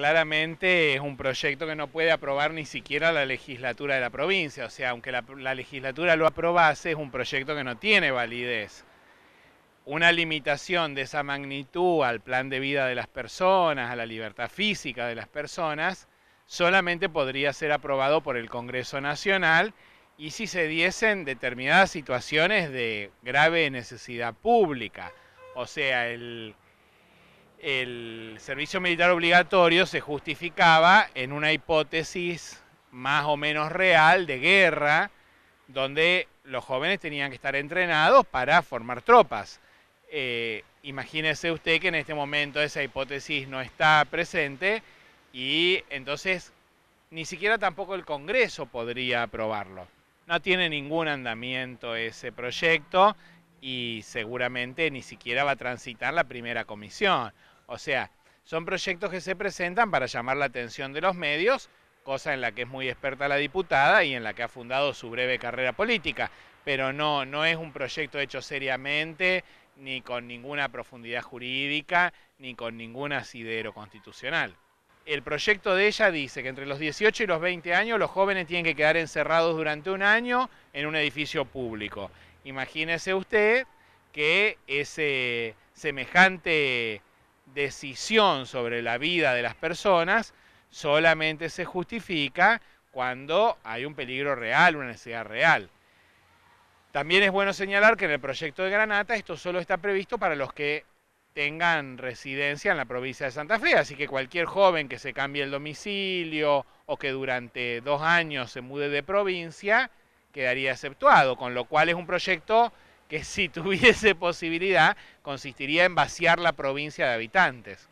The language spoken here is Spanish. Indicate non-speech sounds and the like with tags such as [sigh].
claramente es un proyecto que no puede aprobar ni siquiera la legislatura de la provincia. O sea, aunque la, legislatura lo aprobase, es un proyecto que no tiene validez. Una limitación de esa magnitud al plan de vida de las personas, a la libertad física de las personas, solamente podría ser aprobado por el Congreso Nacional y si se diesen determinadas situaciones de grave necesidad pública. O sea, el el servicio militar obligatorio se justificaba en una hipótesis más o menos real de guerra, donde los jóvenes tenían que estar entrenados para formar tropas. Eh, imagínese usted que en este momento esa hipótesis no está presente y entonces ni siquiera tampoco el Congreso podría aprobarlo. No tiene ningún andamiento ese proyecto y seguramente ni siquiera va a transitar la primera comisión. O sea, son proyectos que se presentan para llamar la atención de los medios, cosa en la que es muy experta la diputada y en la que ha fundado su breve carrera política, pero no, no es un proyecto hecho seriamente, ni con ninguna profundidad jurídica, ni con ningún asidero constitucional. El proyecto de ella dice que entre los 18 y los 20 años los jóvenes tienen que quedar encerrados durante un año en un edificio público. Imagínese usted que ese semejante decisión sobre la vida de las personas solamente se justifica cuando hay un peligro real, una necesidad real. También es bueno señalar que en el proyecto de Granata esto solo está previsto para los que tengan residencia en la provincia de Santa Fe, así que cualquier joven que se cambie el domicilio o que durante dos años se mude de provincia quedaría exceptuado, con lo cual es un proyecto que si tuviese [laughs] posibilidad consistiría en vaciar la provincia de habitantes.